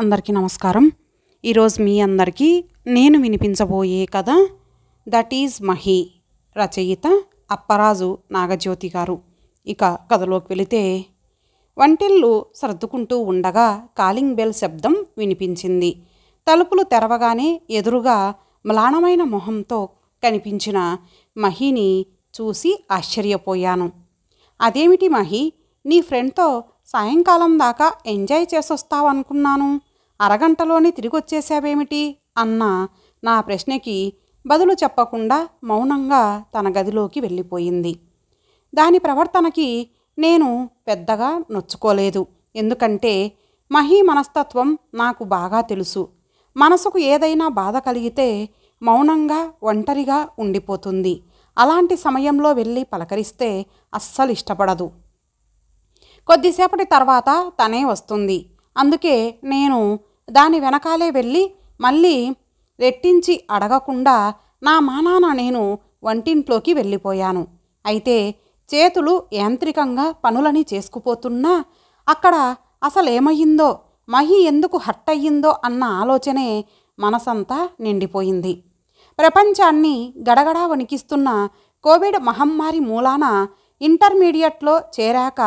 అందరికీ నమస్కారం ఈరోజు మీ అందరికీ నేను వినిపించబోయే కథ దట్ ఈజ్ మహి రచయిత అప్పరాజు నాగజ్యోతి గారు ఇక కథలోకి వెళితే వంటిల్లు సర్దుకుంటూ ఉండగా కాలింగ్ బెల్ శబ్దం వినిపించింది తలుపులు తెరవగానే ఎదురుగా మ్లానమైన మొహంతో కనిపించిన మహిని చూసి ఆశ్చర్యపోయాను అదేమిటి మహి నీ ఫ్రెండ్తో సాయంకాలం దాకా ఎంజాయ్ చేసొస్తావనుకున్నాను అరగంటలోనే వచ్చేసావేమిటి అన్న నా ప్రశ్నకి బదులు చెప్పకుండా మౌనంగా తన గదిలోకి వెళ్ళిపోయింది దాని ప్రవర్తనకి నేను పెద్దగా నొచ్చుకోలేదు ఎందుకంటే మహీ మనస్తత్వం నాకు బాగా తెలుసు మనసుకు ఏదైనా బాధ కలిగితే మౌనంగా ఒంటరిగా ఉండిపోతుంది అలాంటి సమయంలో వెళ్ళి పలకరిస్తే అస్సలు ఇష్టపడదు కొద్దిసేపటి తర్వాత తనే వస్తుంది అందుకే నేను దాని వెనకాలే వెళ్ళి మళ్ళీ రెట్టించి అడగకుండా నా మానాన నేను వంటింట్లోకి వెళ్ళిపోయాను అయితే చేతులు యాంత్రికంగా పనులని చేసుకుపోతున్నా అక్కడ అసలేమయ్యిందో మహి ఎందుకు హట్టయ్యిందో అన్న ఆలోచనే మనసంతా నిండిపోయింది ప్రపంచాన్ని గడగడా వణికిస్తున్న కోవిడ్ మహమ్మారి మూలాన ఇంటర్మీడియట్లో చేరాక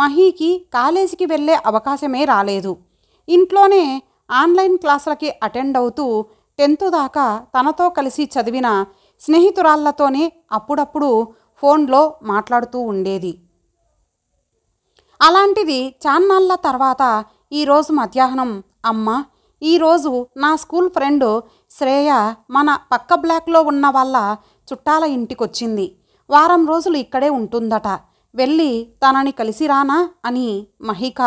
మహీకి కాలేజీకి వెళ్ళే అవకాశమే రాలేదు ఇంట్లోనే ఆన్లైన్ క్లాసులకి అటెండ్ అవుతూ టెన్త్ దాకా తనతో కలిసి చదివిన స్నేహితురాళ్లతోనే అప్పుడప్పుడు ఫోన్లో మాట్లాడుతూ ఉండేది అలాంటిది చాన్నాళ్ళ తర్వాత ఈరోజు మధ్యాహ్నం అమ్మ ఈరోజు నా స్కూల్ ఫ్రెండ్ శ్రేయ మన పక్క బ్లాక్లో ఉన్న వాళ్ళ చుట్టాల ఇంటికొచ్చింది వారం రోజులు ఇక్కడే ఉంటుందట వెళ్ళి తనని కలిసి రానా అని మహిక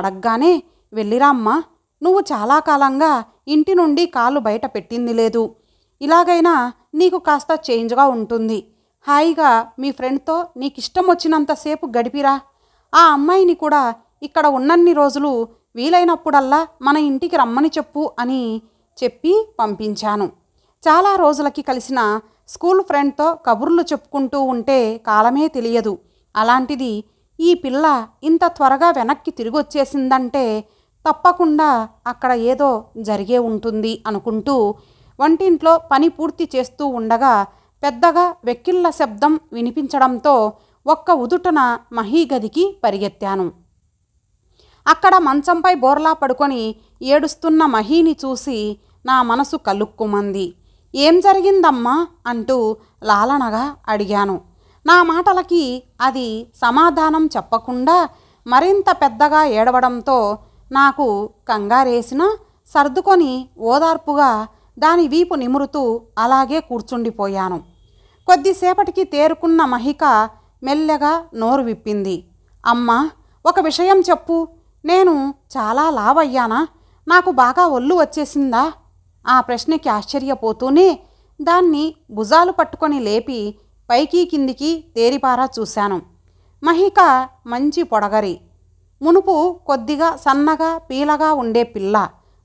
అడగ్గానే వెళ్ళిరామ్మా నువ్వు చాలా కాలంగా ఇంటి నుండి కాలు బయట పెట్టింది లేదు ఇలాగైనా నీకు కాస్త చేంజ్గా ఉంటుంది హాయిగా మీ ఫ్రెండ్తో నీకు ఇష్టం వచ్చినంతసేపు గడిపిరా ఆ అమ్మాయిని కూడా ఇక్కడ ఉన్నన్ని రోజులు వీలైనప్పుడల్లా మన ఇంటికి రమ్మని చెప్పు అని చెప్పి పంపించాను చాలా రోజులకి కలిసిన స్కూల్ ఫ్రెండ్తో కబుర్లు చెప్పుకుంటూ ఉంటే కాలమే తెలియదు అలాంటిది ఈ పిల్ల ఇంత త్వరగా వెనక్కి తిరిగి వచ్చేసిందంటే తప్పకుండా అక్కడ ఏదో జరిగే ఉంటుంది అనుకుంటూ వంటింట్లో పని పూర్తి చేస్తూ ఉండగా పెద్దగా వెక్కిళ్ళ శబ్దం వినిపించడంతో ఒక్క ఉదుటన మహీగదికి పరిగెత్తాను అక్కడ మంచంపై బోర్లా పడుకొని ఏడుస్తున్న మహీని చూసి నా మనసు కలుక్కుమంది ఏం జరిగిందమ్మా అంటూ లాలనగా అడిగాను నా మాటలకి అది సమాధానం చెప్పకుండా మరింత పెద్దగా ఏడవడంతో నాకు కంగారేసినా సర్దుకొని ఓదార్పుగా దాని వీపు నిమురుతూ అలాగే కూర్చుండిపోయాను కొద్దిసేపటికి తేరుకున్న మహిక మెల్లగా నోరు విప్పింది అమ్మా ఒక విషయం చెప్పు నేను చాలా లావయ్యానా నాకు బాగా ఒళ్ళు వచ్చేసిందా ఆ ప్రశ్నకి ఆశ్చర్యపోతూనే దాన్ని భుజాలు పట్టుకొని లేపి పైకి కిందికి తేరిపారా చూశాను మహిక మంచి పొడగరి మునుపు కొద్దిగా సన్నగా పీలగా ఉండే పిల్ల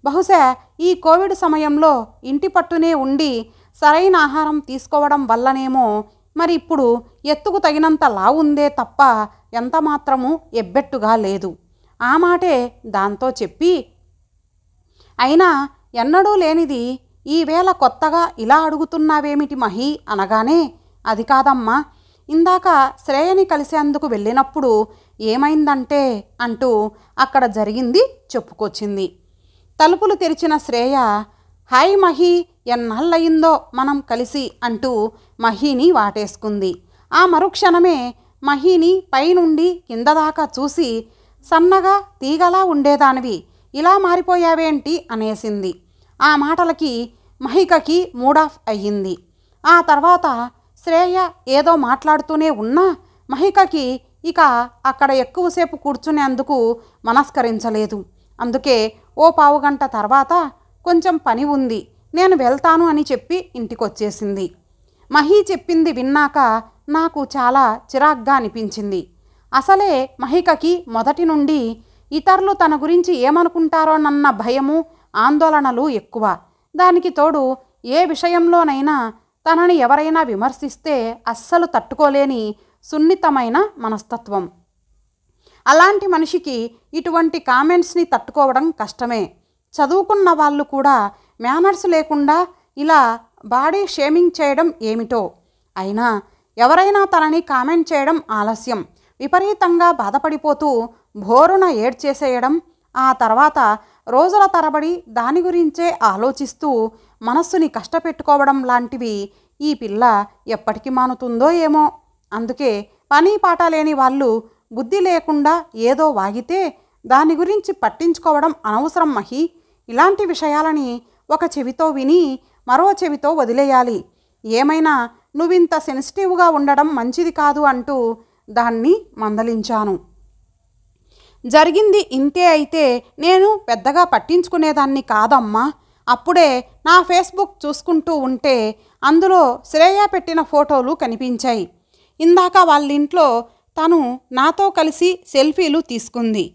బహుశా ఈ కోవిడ్ సమయంలో ఇంటి పట్టునే ఉండి సరైన ఆహారం తీసుకోవడం వల్లనేమో మరి ఇప్పుడు ఎత్తుకు తగినంత లావుందే తప్ప ఎంత మాత్రము ఎబ్బెట్టుగా లేదు ఆ మాటే దాంతో చెప్పి అయినా ఎన్నడూ లేనిది ఈవేళ కొత్తగా ఇలా అడుగుతున్నావేమిటి మహి అనగానే అది కాదమ్మా ఇందాక శ్రేయని కలిసేందుకు వెళ్ళినప్పుడు ఏమైందంటే అంటూ అక్కడ జరిగింది చెప్పుకొచ్చింది తలుపులు తెరిచిన శ్రేయ హాయ్ మహి ఎన్నాళ్ళయిందో మనం కలిసి అంటూ మహిని వాటేసుకుంది ఆ మరుక్షణమే మహిని పైనుండి కింద దాకా చూసి సన్నగా తీగలా ఉండేదానివి ఇలా మారిపోయావేంటి అనేసింది ఆ మాటలకి మహికకి మూడ్ ఆఫ్ అయ్యింది ఆ తర్వాత శ్రేయ ఏదో మాట్లాడుతూనే ఉన్నా మహికకి ఇక అక్కడ ఎక్కువసేపు కూర్చునేందుకు మనస్కరించలేదు అందుకే ఓ పావుగంట తర్వాత కొంచెం పని ఉంది నేను వెళ్తాను అని చెప్పి ఇంటికొచ్చేసింది మహి చెప్పింది విన్నాక నాకు చాలా చిరాగ్గా అనిపించింది అసలే మహికకి మొదటి నుండి ఇతరులు తన గురించి ఏమనుకుంటారోనన్న భయము ఆందోళనలు ఎక్కువ దానికి తోడు ఏ విషయంలోనైనా తనని ఎవరైనా విమర్శిస్తే అస్సలు తట్టుకోలేని సున్నితమైన మనస్తత్వం అలాంటి మనిషికి ఇటువంటి కామెంట్స్ని తట్టుకోవడం కష్టమే చదువుకున్న వాళ్ళు కూడా మేనర్స్ లేకుండా ఇలా బాడీ షేమింగ్ చేయడం ఏమిటో అయినా ఎవరైనా తనని కామెంట్ చేయడం ఆలస్యం విపరీతంగా బాధపడిపోతూ భోరున ఏడ్చేసేయడం ఆ తర్వాత రోజుల తరబడి దాని గురించే ఆలోచిస్తూ మనస్సుని కష్టపెట్టుకోవడం లాంటివి ఈ పిల్ల ఎప్పటికి మానుతుందో ఏమో అందుకే పని పాట లేని వాళ్ళు బుద్ధి లేకుండా ఏదో వాగితే దాని గురించి పట్టించుకోవడం అనవసరం మహి ఇలాంటి విషయాలని ఒక చెవితో విని మరో చెవితో వదిలేయాలి ఏమైనా నువ్వింత సెన్సిటివ్గా ఉండడం మంచిది కాదు అంటూ దాన్ని మందలించాను జరిగింది ఇంతే అయితే నేను పెద్దగా పట్టించుకునేదాన్ని కాదమ్మా అప్పుడే నా ఫేస్బుక్ చూసుకుంటూ ఉంటే అందులో శ్రేయ పెట్టిన ఫోటోలు కనిపించాయి ఇందాక వాళ్ళ ఇంట్లో తను నాతో కలిసి సెల్ఫీలు తీసుకుంది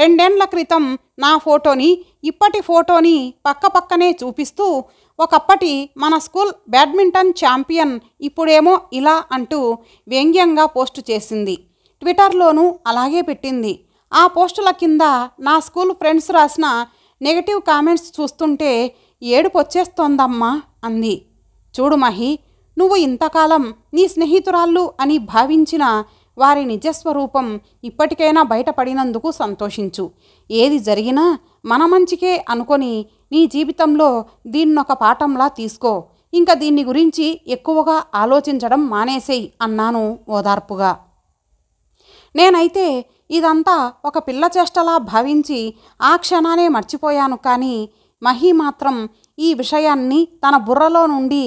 రెండేండ్ల క్రితం నా ఫోటోని ఇప్పటి ఫోటోని పక్కపక్కనే చూపిస్తూ ఒకప్పటి మన స్కూల్ బ్యాడ్మింటన్ ఛాంపియన్ ఇప్పుడేమో ఇలా అంటూ వ్యంగ్యంగా పోస్టు చేసింది ట్విట్టర్లోనూ అలాగే పెట్టింది ఆ పోస్టుల కింద నా స్కూల్ ఫ్రెండ్స్ రాసిన నెగటివ్ కామెంట్స్ చూస్తుంటే ఏడుపు వచ్చేస్తోందమ్మా అంది చూడు మహి నువ్వు ఇంతకాలం నీ స్నేహితురాళ్ళు అని భావించిన వారి నిజస్వరూపం ఇప్పటికైనా బయటపడినందుకు సంతోషించు ఏది జరిగినా మన మంచికే అనుకొని నీ జీవితంలో దీన్నొక పాఠంలా తీసుకో ఇంకా దీన్ని గురించి ఎక్కువగా ఆలోచించడం మానేసేయి అన్నాను ఓదార్పుగా నేనైతే ఇదంతా ఒక పిల్ల చేష్టలా భావించి ఆ క్షణానే మర్చిపోయాను కానీ మహి మాత్రం ఈ విషయాన్ని తన బుర్రలో నుండి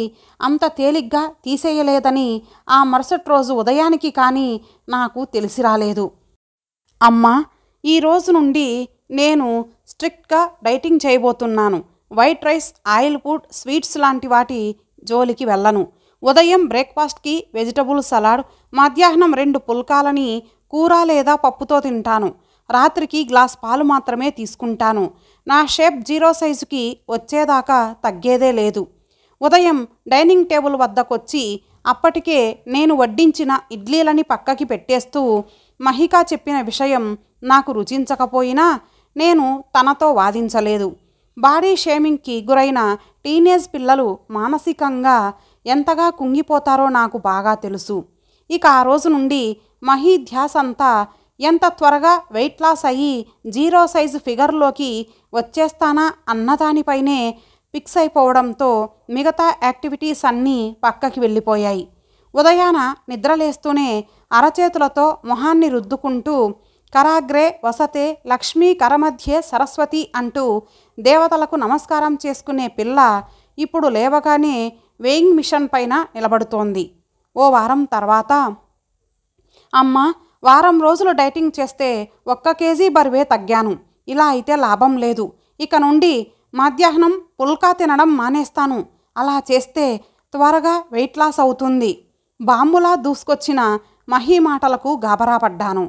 అంత తేలిగ్గా తీసేయలేదని ఆ మరుసటి రోజు ఉదయానికి కానీ నాకు తెలిసి రాలేదు అమ్మా ఈ రోజు నుండి నేను స్ట్రిక్ట్గా డైటింగ్ చేయబోతున్నాను white rice oil food sweets లాంటి వాటి జోలికి వెళ్ళను ఉదయం బ్రేక్ఫాస్ట్కి వెజిటబుల్ సలాడ్ మధ్యాహ్నం రెండు పుల్కాలని కూర లేదా పప్పుతో తింటాను రాత్రికి గ్లాస్ పాలు మాత్రమే తీసుకుంటాను నా షేప్ జీరో సైజుకి వచ్చేదాకా తగ్గేదే లేదు ఉదయం డైనింగ్ టేబుల్ వద్దకొచ్చి అప్పటికే నేను వడ్డించిన ఇడ్లీలని పక్కకి పెట్టేస్తూ మహికా చెప్పిన విషయం నాకు రుచించకపోయినా నేను తనతో వాదించలేదు బాడీ షేమింగ్కి గురైన టీనేజ్ పిల్లలు మానసికంగా ఎంతగా కుంగిపోతారో నాకు బాగా తెలుసు ఇక ఆ రోజు నుండి మహీ అంతా ఎంత త్వరగా వెయిట్ లాస్ అయ్యి జీరో సైజు ఫిగర్లోకి వచ్చేస్తానా అన్నదానిపైనే ఫిక్స్ అయిపోవడంతో మిగతా యాక్టివిటీస్ అన్నీ పక్కకి వెళ్ళిపోయాయి ఉదయాన నిద్రలేస్తూనే అరచేతులతో మొహాన్ని రుద్దుకుంటూ కరాగ్రే వసతే లక్ష్మీ కరమధ్యే సరస్వతి అంటూ దేవతలకు నమస్కారం చేసుకునే పిల్ల ఇప్పుడు లేవగానే వేయింగ్ మిషన్ పైన నిలబడుతోంది ఓ వారం తర్వాత అమ్మ వారం రోజులు డైటింగ్ చేస్తే ఒక్క కేజీ బరువే తగ్గాను ఇలా అయితే లాభం లేదు ఇక నుండి మధ్యాహ్నం పుల్కా తినడం మానేస్తాను అలా చేస్తే త్వరగా వెయిట్ లాస్ అవుతుంది బాంబులా దూసుకొచ్చిన మహీ మాటలకు గాబరా పడ్డాను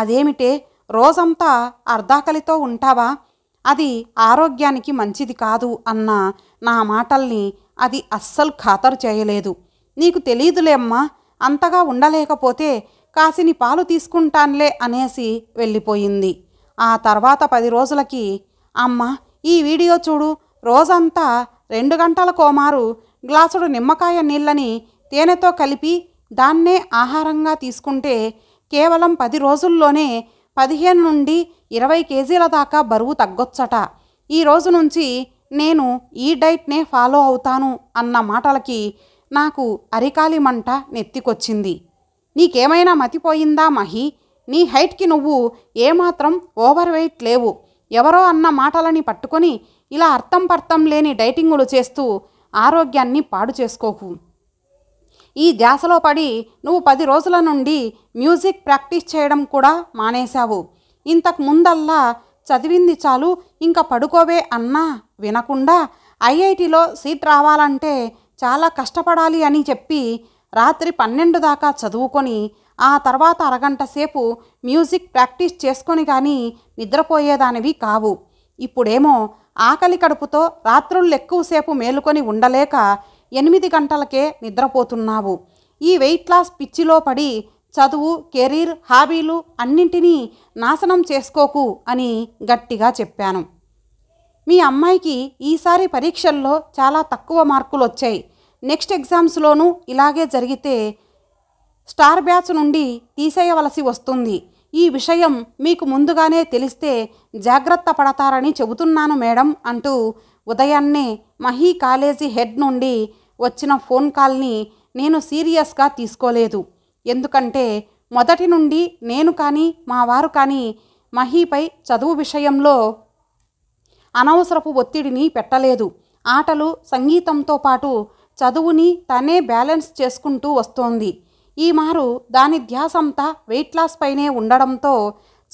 అదేమిటే రోజంతా అర్ధాకలితో ఉంటావా అది ఆరోగ్యానికి మంచిది కాదు అన్న నా మాటల్ని అది అస్సలు ఖాతరు చేయలేదు నీకు అమ్మా అంతగా ఉండలేకపోతే కాసిని పాలు తీసుకుంటానులే అనేసి వెళ్ళిపోయింది ఆ తర్వాత పది రోజులకి అమ్మ ఈ వీడియో చూడు రోజంతా రెండు గంటల కోమారు గ్లాసుడు నిమ్మకాయ నీళ్ళని తేనెతో కలిపి దాన్నే ఆహారంగా తీసుకుంటే కేవలం పది రోజుల్లోనే పదిహేను నుండి ఇరవై కేజీల దాకా బరువు తగ్గొచ్చట ఈ రోజు నుంచి నేను ఈ డైట్నే ఫాలో అవుతాను అన్న మాటలకి నాకు అరికాలి మంట నెత్తికొచ్చింది నీకేమైనా మతిపోయిందా మహి నీ హైట్కి నువ్వు ఏమాత్రం ఓవర్ వెయిట్ లేవు ఎవరో అన్న మాటలని పట్టుకొని ఇలా అర్థం పర్థం లేని డైటింగులు చేస్తూ ఆరోగ్యాన్ని పాడు చేసుకోకు ఈ ధ్యాసలో పడి నువ్వు పది రోజుల నుండి మ్యూజిక్ ప్రాక్టీస్ చేయడం కూడా మానేశావు ఇంతకు ముందల్లా చదివింది చాలు ఇంకా పడుకోవే అన్నా వినకుండా ఐఐటిలో సీట్ రావాలంటే చాలా కష్టపడాలి అని చెప్పి రాత్రి పన్నెండు దాకా చదువుకొని ఆ తర్వాత అరగంట సేపు మ్యూజిక్ ప్రాక్టీస్ చేసుకొని కానీ నిద్రపోయేదానివి కావు ఇప్పుడేమో ఆకలి కడుపుతో రాత్రుళ్ళు ఎక్కువసేపు మేలుకొని ఉండలేక ఎనిమిది గంటలకే నిద్రపోతున్నావు ఈ వెయిట్ లాస్ పిచ్చిలో పడి చదువు కెరీర్ హాబీలు అన్నింటినీ నాశనం చేసుకోకు అని గట్టిగా చెప్పాను మీ అమ్మాయికి ఈసారి పరీక్షల్లో చాలా తక్కువ మార్కులు వచ్చాయి నెక్స్ట్ ఎగ్జామ్స్లోనూ ఇలాగే జరిగితే స్టార్ బ్యాచ్ నుండి తీసేయవలసి వస్తుంది ఈ విషయం మీకు ముందుగానే తెలిస్తే జాగ్రత్త పడతారని చెబుతున్నాను మేడం అంటూ ఉదయాన్నే మహీ కాలేజీ హెడ్ నుండి వచ్చిన ఫోన్ కాల్ని నేను సీరియస్గా తీసుకోలేదు ఎందుకంటే మొదటి నుండి నేను కానీ మా వారు కానీ మహీపై చదువు విషయంలో అనవసరపు ఒత్తిడిని పెట్టలేదు ఆటలు సంగీతంతో పాటు చదువుని తనే బ్యాలెన్స్ చేసుకుంటూ వస్తోంది ఈ మారు దాని ధ్యాసంతా వెయిట్ లాస్ పైనే ఉండడంతో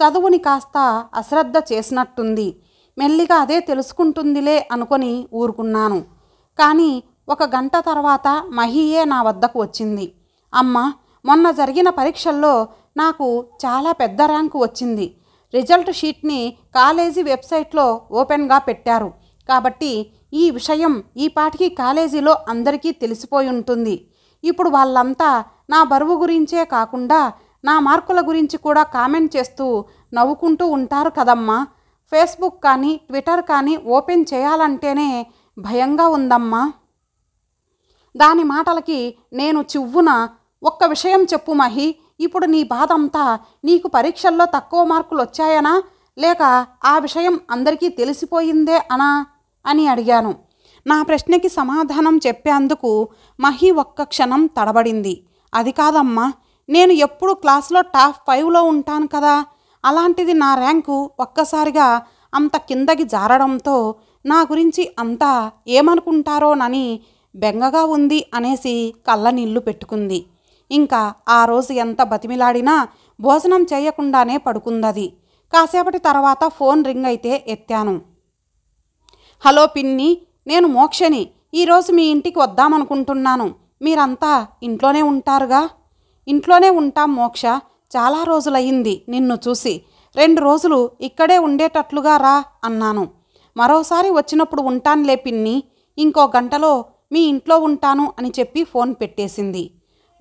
చదువుని కాస్త అశ్రద్ధ చేసినట్టుంది మెల్లిగా అదే తెలుసుకుంటుందిలే అనుకొని ఊరుకున్నాను కానీ ఒక గంట తర్వాత మహియే నా వద్దకు వచ్చింది అమ్మ మొన్న జరిగిన పరీక్షల్లో నాకు చాలా పెద్ద ర్యాంకు వచ్చింది రిజల్ట్ షీట్ని కాలేజీ వెబ్సైట్లో ఓపెన్గా పెట్టారు కాబట్టి ఈ విషయం ఈ పాటికి కాలేజీలో అందరికీ తెలిసిపోయి ఉంటుంది ఇప్పుడు వాళ్ళంతా నా బరువు గురించే కాకుండా నా మార్కుల గురించి కూడా కామెంట్ చేస్తూ నవ్వుకుంటూ ఉంటారు కదమ్మా ఫేస్బుక్ కానీ ట్విట్టర్ కానీ ఓపెన్ చేయాలంటేనే భయంగా ఉందమ్మా దాని మాటలకి నేను చివ్వున ఒక్క విషయం చెప్పు మహి ఇప్పుడు నీ బాధ అంతా నీకు పరీక్షల్లో తక్కువ మార్కులు వచ్చాయనా లేక ఆ విషయం అందరికీ తెలిసిపోయిందే అనా అని అడిగాను నా ప్రశ్నకి సమాధానం చెప్పేందుకు మహి ఒక్క క్షణం తడబడింది అది కాదమ్మా నేను ఎప్పుడు క్లాస్లో టాప్ ఫైవ్లో ఉంటాను కదా అలాంటిది నా ర్యాంకు ఒక్కసారిగా అంత కిందకి జారడంతో నా గురించి అంతా ఏమనుకుంటారోనని బెంగగా ఉంది అనేసి కళ్ళ నీళ్లు పెట్టుకుంది ఇంకా ఆ రోజు ఎంత బతిమిలాడినా భోజనం చేయకుండానే పడుకుందది కాసేపటి తర్వాత ఫోన్ రింగ్ అయితే ఎత్తాను హలో పిన్ని నేను మోక్షని ఈరోజు మీ ఇంటికి వద్దామనుకుంటున్నాను మీరంతా ఇంట్లోనే ఉంటారుగా ఇంట్లోనే ఉంటాం మోక్ష చాలా రోజులయ్యింది నిన్ను చూసి రెండు రోజులు ఇక్కడే ఉండేటట్లుగా రా అన్నాను మరోసారి వచ్చినప్పుడు ఉంటానులే పిన్ని ఇంకో గంటలో మీ ఇంట్లో ఉంటాను అని చెప్పి ఫోన్ పెట్టేసింది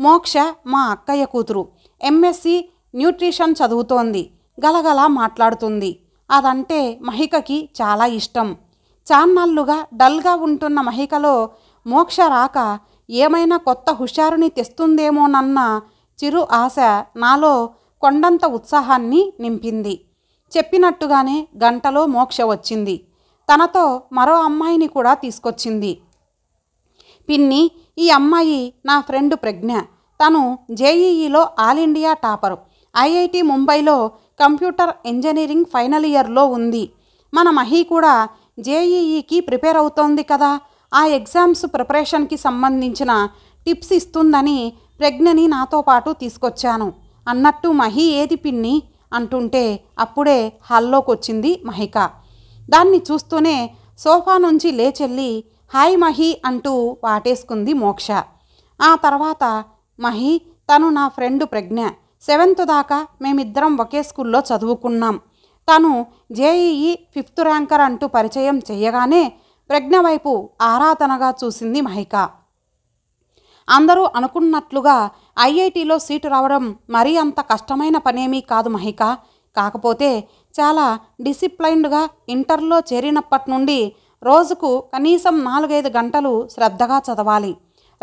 మోక్ష మా అక్కయ్య కూతురు ఎంఎస్సి న్యూట్రిషన్ చదువుతోంది గలగలా మాట్లాడుతుంది అదంటే మహికకి చాలా ఇష్టం చాన్నాళ్లుగా డల్గా ఉంటున్న మహికలో మోక్ష రాక ఏమైనా కొత్త హుషారుని తెస్తుందేమోనన్న చిరు ఆశ నాలో కొండంత ఉత్సాహాన్ని నింపింది చెప్పినట్టుగానే గంటలో మోక్ష వచ్చింది తనతో మరో అమ్మాయిని కూడా తీసుకొచ్చింది పిన్ని ఈ అమ్మాయి నా ఫ్రెండ్ ప్రజ్ఞ తను జేఈఈలో ఆల్ ఇండియా టాపరు ఐఐటి ముంబైలో కంప్యూటర్ ఇంజనీరింగ్ ఫైనల్ ఇయర్లో ఉంది మన మహి కూడా జేఈఈకి ప్రిపేర్ అవుతోంది కదా ఆ ఎగ్జామ్స్ ప్రిపరేషన్కి సంబంధించిన టిప్స్ ఇస్తుందని ప్రజ్ఞని నాతో పాటు తీసుకొచ్చాను అన్నట్టు మహి ఏది పిన్ని అంటుంటే అప్పుడే హాల్లోకొచ్చింది మహిక దాన్ని చూస్తూనే సోఫా నుంచి లేచెల్లి హాయ్ మహి అంటూ వాటేసుకుంది మోక్ష ఆ తర్వాత మహి తను నా ఫ్రెండ్ ప్రజ్ఞ సెవెంత్ దాకా మేమిద్దరం ఒకే స్కూల్లో చదువుకున్నాం తను జేఈఈ ఫిఫ్త్ ర్యాంకర్ అంటూ పరిచయం చేయగానే ప్రజ్ఞ వైపు ఆరాధనగా చూసింది మహిక అందరూ అనుకున్నట్లుగా ఐఐటిలో సీటు రావడం మరీ అంత కష్టమైన పనేమీ కాదు మహిక కాకపోతే చాలా డిసిప్లైన్డ్గా ఇంటర్లో చేరినప్పటి నుండి రోజుకు కనీసం నాలుగైదు గంటలు శ్రద్ధగా చదవాలి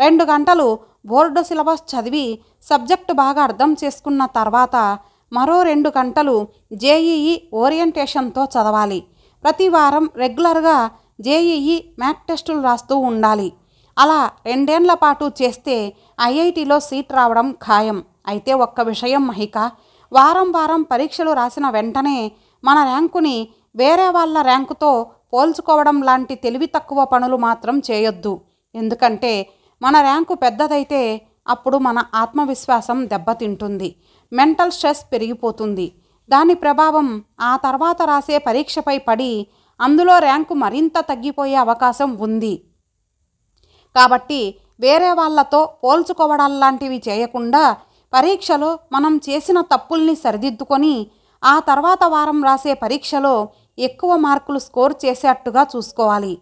రెండు గంటలు బోర్డు సిలబస్ చదివి సబ్జెక్టు బాగా అర్థం చేసుకున్న తర్వాత మరో రెండు గంటలు జేఈఈ ఓరియంటేషన్తో చదవాలి ప్రతి వారం రెగ్యులర్గా జేఈఈ మ్యాక్ టెస్టులు రాస్తూ ఉండాలి అలా రెండేండ్ల పాటు చేస్తే ఐఐటిలో సీట్ రావడం ఖాయం అయితే ఒక్క విషయం మహిక వారం వారం పరీక్షలు రాసిన వెంటనే మన ర్యాంకుని వేరే వాళ్ళ ర్యాంకుతో పోల్చుకోవడం లాంటి తెలివి తక్కువ పనులు మాత్రం చేయొద్దు ఎందుకంటే మన ర్యాంకు పెద్దదైతే అప్పుడు మన ఆత్మవిశ్వాసం దెబ్బతింటుంది మెంటల్ స్ట్రెస్ పెరిగిపోతుంది దాని ప్రభావం ఆ తర్వాత రాసే పరీక్షపై పడి అందులో ర్యాంకు మరింత తగ్గిపోయే అవకాశం ఉంది కాబట్టి వేరే వాళ్లతో లాంటివి చేయకుండా పరీక్షలో మనం చేసిన తప్పుల్ని సరిదిద్దుకొని ఆ తర్వాత వారం రాసే పరీక్షలో ఎక్కువ మార్కులు స్కోర్ చేసేట్టుగా చూసుకోవాలి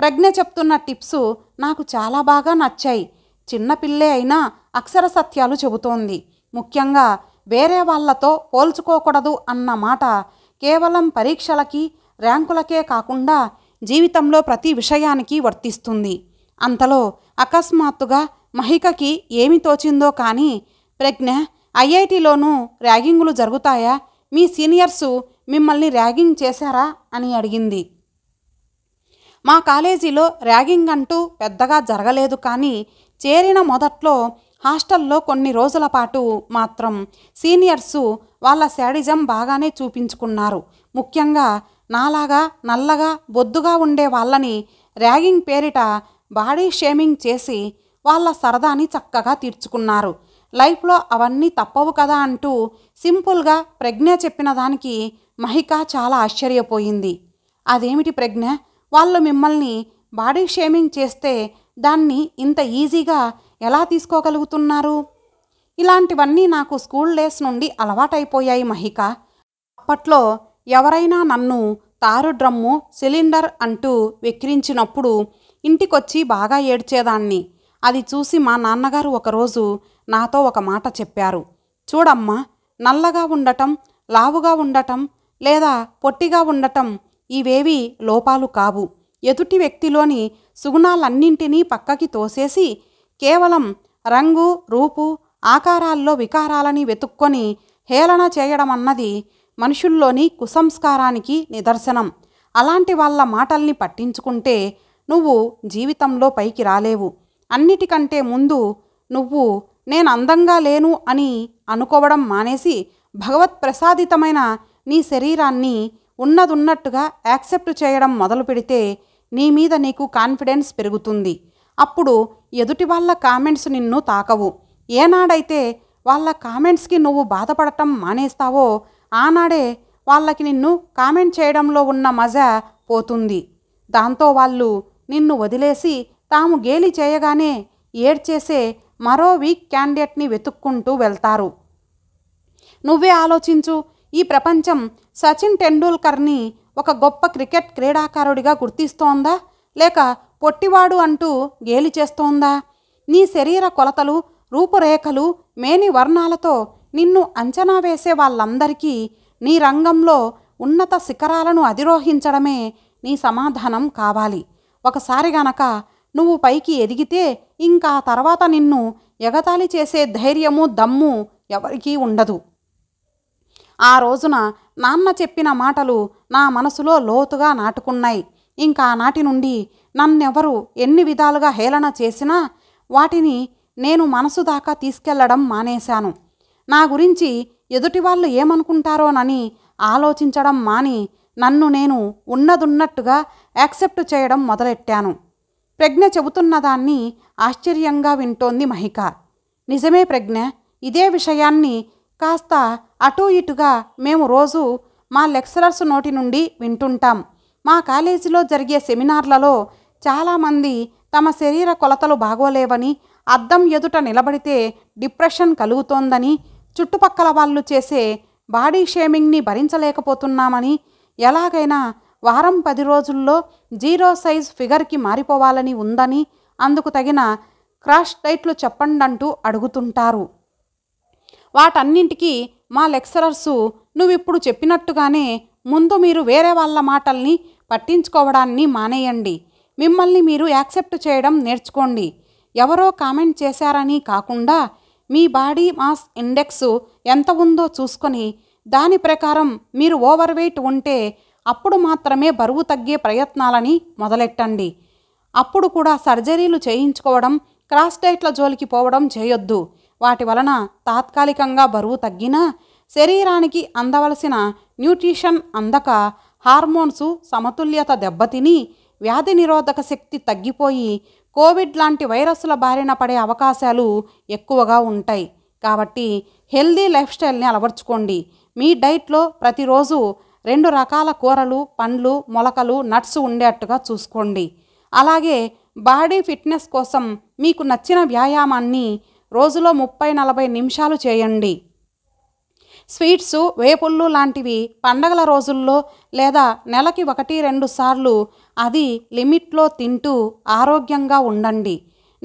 ప్రజ్ఞ చెప్తున్న టిప్స్ నాకు చాలా బాగా నచ్చాయి చిన్నపిల్లే అయినా అక్షర సత్యాలు చెబుతోంది ముఖ్యంగా వేరే వాళ్లతో పోల్చుకోకూడదు అన్న మాట కేవలం పరీక్షలకి ర్యాంకులకే కాకుండా జీవితంలో ప్రతి విషయానికి వర్తిస్తుంది అంతలో అకస్మాత్తుగా మహికకి ఏమి తోచిందో కానీ ప్రజ్ఞ ఐఐటిలోనూ ర్యాగింగులు జరుగుతాయా మీ సీనియర్సు మిమ్మల్ని ర్యాగింగ్ చేశారా అని అడిగింది మా కాలేజీలో ర్యాగింగ్ అంటూ పెద్దగా జరగలేదు కానీ చేరిన మొదట్లో హాస్టల్లో కొన్ని రోజుల పాటు మాత్రం సీనియర్సు వాళ్ళ శాడిజం బాగానే చూపించుకున్నారు ముఖ్యంగా నాలాగా నల్లగా బొద్దుగా ఉండే వాళ్ళని ర్యాగింగ్ పేరిట బాడీ షేమింగ్ చేసి వాళ్ళ సరదాని చక్కగా తీర్చుకున్నారు లైఫ్లో అవన్నీ తప్పవు కదా అంటూ సింపుల్గా ప్రజ్ఞ చెప్పిన దానికి మహిక చాలా ఆశ్చర్యపోయింది అదేమిటి ప్రజ్ఞ వాళ్ళు మిమ్మల్ని బాడీ షేమింగ్ చేస్తే దాన్ని ఇంత ఈజీగా ఎలా తీసుకోగలుగుతున్నారు ఇలాంటివన్నీ నాకు స్కూల్ డేస్ నుండి అలవాటైపోయాయి మహిక అప్పట్లో ఎవరైనా నన్ను తారు డ్రమ్ము సిలిండర్ అంటూ వెక్కిరించినప్పుడు ఇంటికొచ్చి బాగా ఏడ్చేదాన్ని అది చూసి మా నాన్నగారు ఒకరోజు నాతో ఒక మాట చెప్పారు చూడమ్మా నల్లగా ఉండటం లావుగా ఉండటం లేదా పొట్టిగా ఉండటం ఇవేవి లోపాలు కావు ఎదుటి వ్యక్తిలోని సుగుణాలన్నింటినీ పక్కకి తోసేసి కేవలం రంగు రూపు ఆకారాల్లో వికారాలని వెతుక్కొని హేళన చేయడం అన్నది మనుషుల్లోని కుసంస్కారానికి నిదర్శనం అలాంటి వాళ్ళ మాటల్ని పట్టించుకుంటే నువ్వు జీవితంలో పైకి రాలేవు అన్నిటికంటే ముందు నువ్వు నేను అందంగా లేను అని అనుకోవడం మానేసి భగవత్ ప్రసాదితమైన నీ శరీరాన్ని ఉన్నదున్నట్టుగా యాక్సెప్ట్ చేయడం మొదలు పెడితే నీ మీద నీకు కాన్ఫిడెన్స్ పెరుగుతుంది అప్పుడు ఎదుటి వాళ్ళ కామెంట్స్ నిన్ను తాకవు ఏనాడైతే వాళ్ళ కామెంట్స్కి నువ్వు బాధపడటం మానేస్తావో ఆనాడే వాళ్ళకి నిన్ను కామెంట్ చేయడంలో ఉన్న మజా పోతుంది దాంతో వాళ్ళు నిన్ను వదిలేసి తాము గేలి చేయగానే ఏడ్చేసే మరో వీక్ క్యాండిడేట్ని వెతుక్కుంటూ వెళ్తారు నువ్వే ఆలోచించు ఈ ప్రపంచం సచిన్ టెండూల్కర్ని ఒక గొప్ప క్రికెట్ క్రీడాకారుడిగా గుర్తిస్తోందా లేక పొట్టివాడు అంటూ గేలి చేస్తోందా నీ శరీర కొలతలు రూపురేఖలు మేని వర్ణాలతో నిన్ను అంచనా వేసే వాళ్ళందరికీ నీ రంగంలో ఉన్నత శిఖరాలను అధిరోహించడమే నీ సమాధానం కావాలి ఒకసారి గనక నువ్వు పైకి ఎదిగితే ఇంకా తర్వాత నిన్ను ఎగతాళి చేసే ధైర్యము దమ్ము ఎవరికీ ఉండదు ఆ రోజున నాన్న చెప్పిన మాటలు నా మనసులో లోతుగా నాటుకున్నాయి ఇంకా ఆనాటి నుండి నన్నెవరు ఎన్ని విధాలుగా హేళన చేసినా వాటిని నేను మనసు దాకా తీసుకెళ్లడం మానేశాను నా గురించి ఎదుటి వాళ్ళు ఏమనుకుంటారోనని ఆలోచించడం మాని నన్ను నేను ఉన్నదున్నట్టుగా యాక్సెప్ట్ చేయడం మొదలెట్టాను ప్రజ్ఞ చెబుతున్న దాన్ని ఆశ్చర్యంగా వింటోంది మహిక నిజమే ప్రజ్ఞ ఇదే విషయాన్ని కాస్త అటూ ఇటుగా మేము రోజు మా లెక్చరర్స్ నోటి నుండి వింటుంటాం మా కాలేజీలో జరిగే సెమినార్లలో చాలామంది తమ శరీర కొలతలు బాగోలేవని అద్దం ఎదుట నిలబడితే డిప్రెషన్ కలుగుతోందని చుట్టుపక్కల వాళ్ళు చేసే బాడీ షేమింగ్ని భరించలేకపోతున్నామని ఎలాగైనా వారం పది రోజుల్లో జీరో సైజ్ ఫిగర్కి మారిపోవాలని ఉందని అందుకు తగిన క్రాష్ డైట్లు చెప్పండంటూ అడుగుతుంటారు వాటన్నింటికీ మా లెక్చరర్సు నువ్విప్పుడు చెప్పినట్టుగానే ముందు మీరు వేరే వాళ్ళ మాటల్ని పట్టించుకోవడాన్ని మానేయండి మిమ్మల్ని మీరు యాక్సెప్ట్ చేయడం నేర్చుకోండి ఎవరో కామెంట్ చేశారని కాకుండా మీ బాడీ మాస్ ఇండెక్స్ ఎంత ఉందో చూసుకొని దాని ప్రకారం మీరు ఓవర్ వెయిట్ ఉంటే అప్పుడు మాత్రమే బరువు తగ్గే ప్రయత్నాలని మొదలెట్టండి అప్పుడు కూడా సర్జరీలు చేయించుకోవడం క్రాస్ డైట్ల జోలికి పోవడం చేయొద్దు వాటి వలన తాత్కాలికంగా బరువు తగ్గినా శరీరానికి అందవలసిన న్యూట్రిషన్ అందక హార్మోన్సు సమతుల్యత దెబ్బతిని వ్యాధి నిరోధక శక్తి తగ్గిపోయి కోవిడ్ లాంటి వైరస్ల బారిన పడే అవకాశాలు ఎక్కువగా ఉంటాయి కాబట్టి హెల్దీ లైఫ్ స్టైల్ని అలవర్చుకోండి మీ డైట్లో ప్రతిరోజు రెండు రకాల కూరలు పండ్లు మొలకలు నట్స్ ఉండేట్టుగా చూసుకోండి అలాగే బాడీ ఫిట్నెస్ కోసం మీకు నచ్చిన వ్యాయామాన్ని రోజులో ముప్పై నలభై నిమిషాలు చేయండి స్వీట్స్ వేపుళ్ళు లాంటివి పండగల రోజుల్లో లేదా నెలకి ఒకటి రెండు సార్లు అది లిమిట్లో తింటూ ఆరోగ్యంగా ఉండండి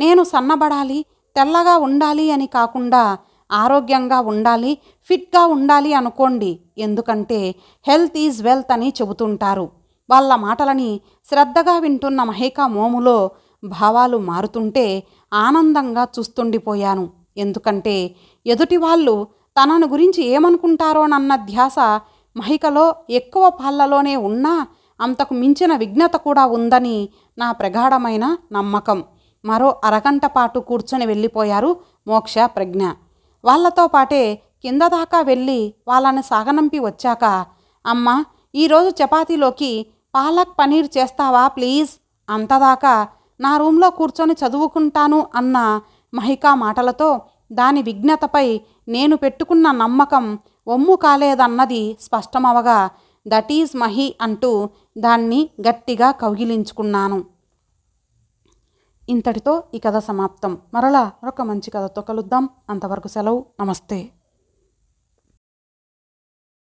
నేను సన్నబడాలి తెల్లగా ఉండాలి అని కాకుండా ఆరోగ్యంగా ఉండాలి ఫిట్గా ఉండాలి అనుకోండి ఎందుకంటే హెల్త్ ఈజ్ వెల్త్ అని చెబుతుంటారు వాళ్ళ మాటలని శ్రద్ధగా వింటున్న మహేకా మోములో భావాలు మారుతుంటే ఆనందంగా చూస్తుండిపోయాను ఎందుకంటే ఎదుటి వాళ్ళు తనను గురించి ఏమనుకుంటారోనన్న ధ్యాస మహికలో ఎక్కువ పాళ్లలోనే ఉన్నా అంతకు మించిన విఘ్నత కూడా ఉందని నా ప్రగాఢమైన నమ్మకం మరో అరగంట పాటు కూర్చొని వెళ్ళిపోయారు మోక్ష ప్రజ్ఞ వాళ్లతో పాటే కింద దాకా వెళ్ళి వాళ్ళని సాగనంపి వచ్చాక అమ్మ ఈరోజు చపాతీలోకి పాలక్ పనీర్ చేస్తావా ప్లీజ్ అంతదాకా నా రూమ్లో కూర్చొని చదువుకుంటాను అన్న మహికా మాటలతో దాని విఘ్నతపై నేను పెట్టుకున్న నమ్మకం ఒమ్ము కాలేదన్నది స్పష్టమవగా దట్ ఈజ్ మహి అంటూ దాన్ని గట్టిగా కౌగిలించుకున్నాను ఇంతటితో ఈ కథ సమాప్తం మరలా మరొక మంచి కథతో కలుద్దాం అంతవరకు సెలవు నమస్తే